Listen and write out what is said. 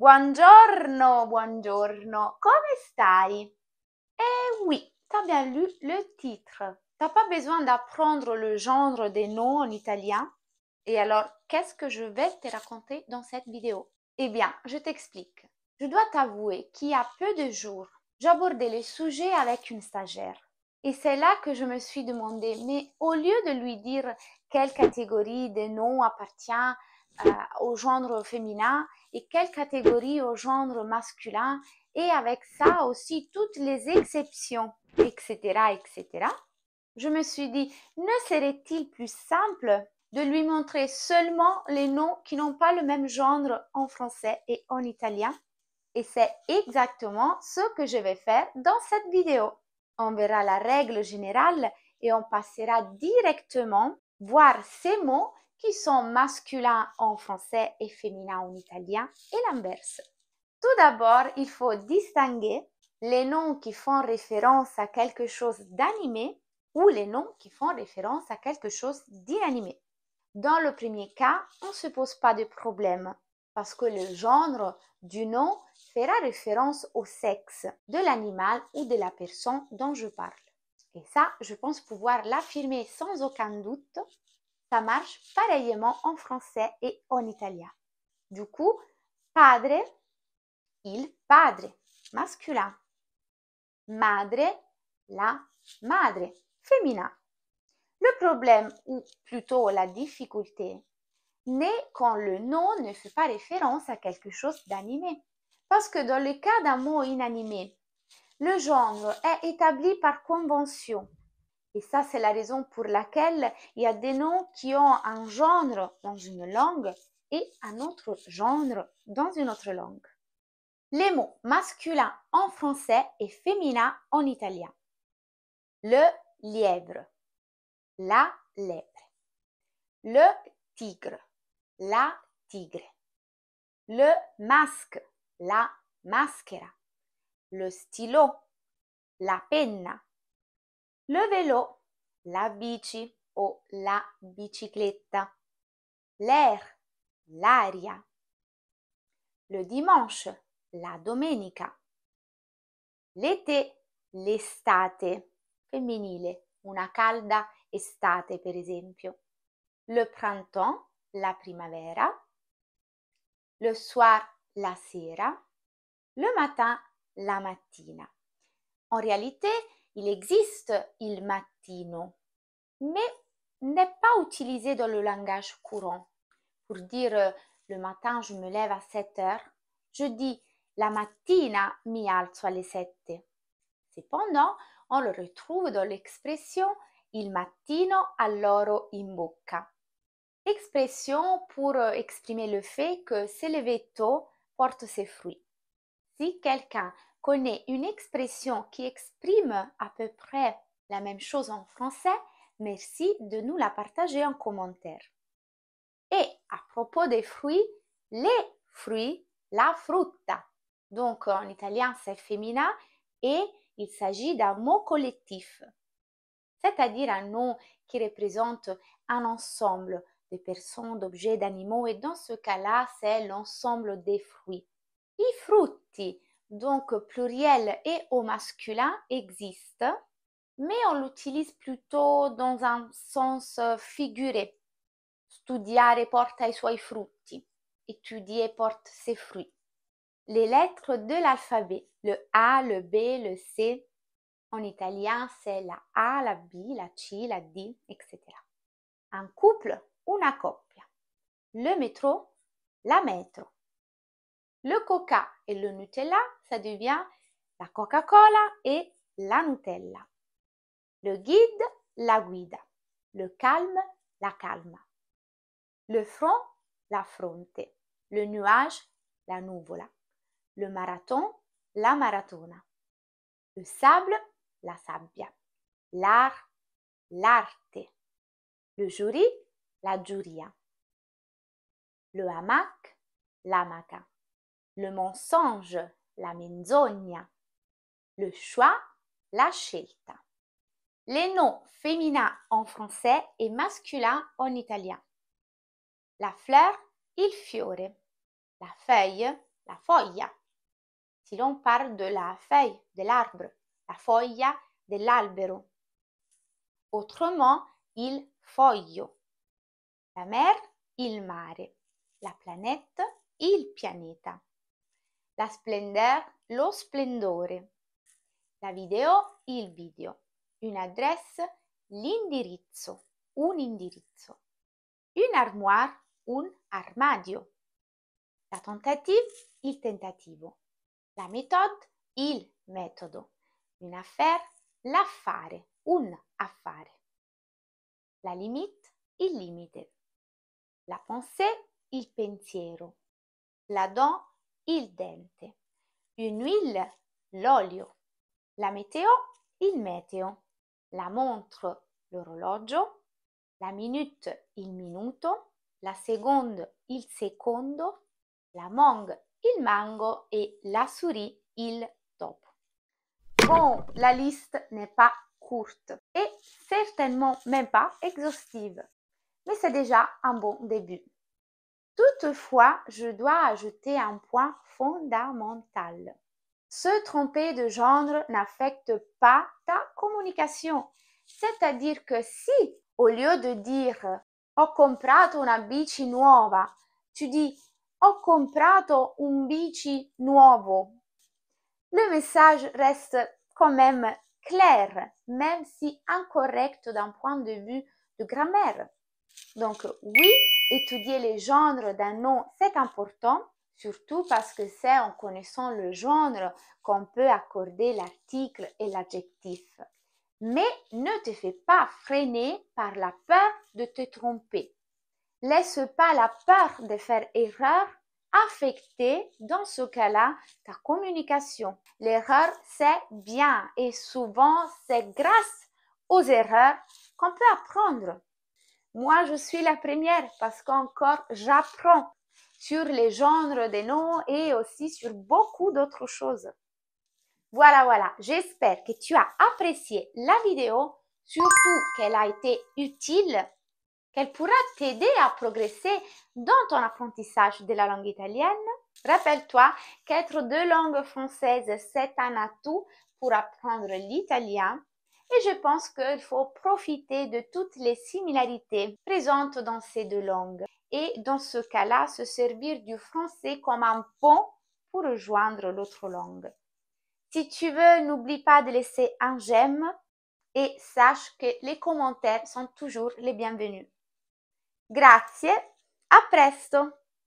Buongiorno, buongiorno, come stai? Eh oui, t'as bien lu le titre. T'as pas besoin d'apprendre le genre des noms en italien. Et alors, qu'est-ce que je vais te raconter dans cette vidéo Eh bien, je t'explique. Je dois t'avouer qu'il y a peu de jours, j'abordais le sujet avec une stagiaire. Et c'est là que je me suis demandé, mais au lieu de lui dire quelle catégorie des noms appartient euh, au genre féminin et quelle catégorie au genre masculin et avec ça aussi toutes les exceptions, etc., etc. Je me suis dit, ne serait-il plus simple de lui montrer seulement les noms qui n'ont pas le même genre en français et en italien Et c'est exactement ce que je vais faire dans cette vidéo. On verra la règle générale et on passera directement voir ces mots qui sont masculins en français et féminins en italien, et l'inverse. Tout d'abord, il faut distinguer les noms qui font référence à quelque chose d'animé ou les noms qui font référence à quelque chose d'inanimé. Dans le premier cas, on ne se pose pas de problème parce que le genre du nom fera référence au sexe de l'animal ou de la personne dont je parle. Et ça, je pense pouvoir l'affirmer sans aucun doute ça marche pareillement en français et en italien. Du coup, padre, il padre, masculin. Madre, la madre, féminin. Le problème, ou plutôt la difficulté, n'est quand le nom ne fait pas référence à quelque chose d'animé. Parce que dans le cas d'un mot inanimé, le genre est établi par convention et ça, c'est la raison pour laquelle il y a des noms qui ont un genre dans une langue et un autre genre dans une autre langue. Les mots masculins en français et féminins en italien. Le lièvre, la lèvre. Le tigre, la tigre. Le masque, la maschera. Le stylo, la penna Le vélo, la bici o la bicicletta. L'air, l'aria. Le dimanche, la domenica. L'été, l'estate, femminile, una calda estate per esempio. Le printemps, la primavera. Le soir, la sera. Le matin, la mattina. En réalité, Il existe il mattino, mais n'est pas utilisé dans le langage courant. Pour dire le matin, je me lève à 7 heures, je dis la mattina mi alzo alle 7. Cependant, on le retrouve dans l'expression il mattino all'oro in bocca. Expression pour euh, exprimer le fait que s'élever tôt porte ses fruits. Si quelqu'un connaît une expression qui exprime à peu près la même chose en français, merci de nous la partager en commentaire. Et à propos des fruits, les fruits, la frutta. Donc en italien c'est féminin et il s'agit d'un mot collectif, c'est-à-dire un nom qui représente un ensemble de personnes, d'objets, d'animaux et dans ce cas-là c'est l'ensemble des fruits. I frutti, donc pluriel et au masculin, existent, mais on l'utilise plutôt dans un sens euh, figuré. Studiare porta i suoi frutti. Étudier porte ses fruits. Les lettres de l'alphabet, le A, le B, le C, en italien c'est la A, la B, la C, la D, etc. Un couple, una coppia. Le métro, la metro le coca et le Nutella, ça devient la Coca-Cola et la Nutella. Le guide, la guida. Le calme, la calma. Le front, la fronte. Le nuage, la nuvola. Le marathon, la maratona. Le sable, la sabbia. L'art, l'arte. Le jury, la giuria. Le hamac, l'amaca le mensonge, la menzogna, le choix, la scelta. Les noms féminins en français et masculins en italien. La fleur, il fiore. La feuille, la foglia. Si l'on parle de la feuille de l'arbre, la foglia l'albero. Autrement, il foglio. La mer, il mare. La planète, il pianeta. la splendeur, lo splendore, la video, il video, une adresse, l'indirizzo, un indirizzo, une armoire, un armadio, la tentative, il tentativo, la méthode, il metodo, une affaire, l'affare, un affare, la limite, il limite, la pensée, il pensiero, la don, il dente. Une huile, l'olio. La météo, il météo, La montre, l'orologio. La minute, il minuto. La seconde, il secondo. La mangue, il mango. Et la souris, il top. Bon, la liste n'est pas courte et certainement même pas exhaustive, mais c'est déjà un bon début. Toutefois, je dois ajouter un point fondamental. Se tromper de genre n'affecte pas ta communication. C'est-à-dire que si, au lieu de dire ho comprato una bici nuova, tu dis ho comprato un bici nuovo, le message reste quand même clair, même si incorrect d'un point de vue de grammaire. Donc oui, étudier les genres d'un nom, c'est important, surtout parce que c'est en connaissant le genre qu'on peut accorder l'article et l'adjectif. Mais ne te fais pas freiner par la peur de te tromper. Laisse pas la peur de faire erreur affecter, dans ce cas-là, ta communication. L'erreur, c'est bien et souvent, c'est grâce aux erreurs qu'on peut apprendre. Moi, je suis la première parce qu'encore, j'apprends sur les genres des noms et aussi sur beaucoup d'autres choses. Voilà, voilà, j'espère que tu as apprécié la vidéo, surtout qu'elle a été utile, qu'elle pourra t'aider à progresser dans ton apprentissage de la langue italienne. Rappelle-toi qu'être deux langues françaises, c'est un atout pour apprendre l'italien et je pense qu'il faut profiter de toutes les similarités présentes dans ces deux langues et dans ce cas-là se servir du français comme un pont pour rejoindre l'autre langue. Si tu veux, n'oublie pas de laisser un j'aime et sache que les commentaires sont toujours les bienvenus. Grazie, a presto!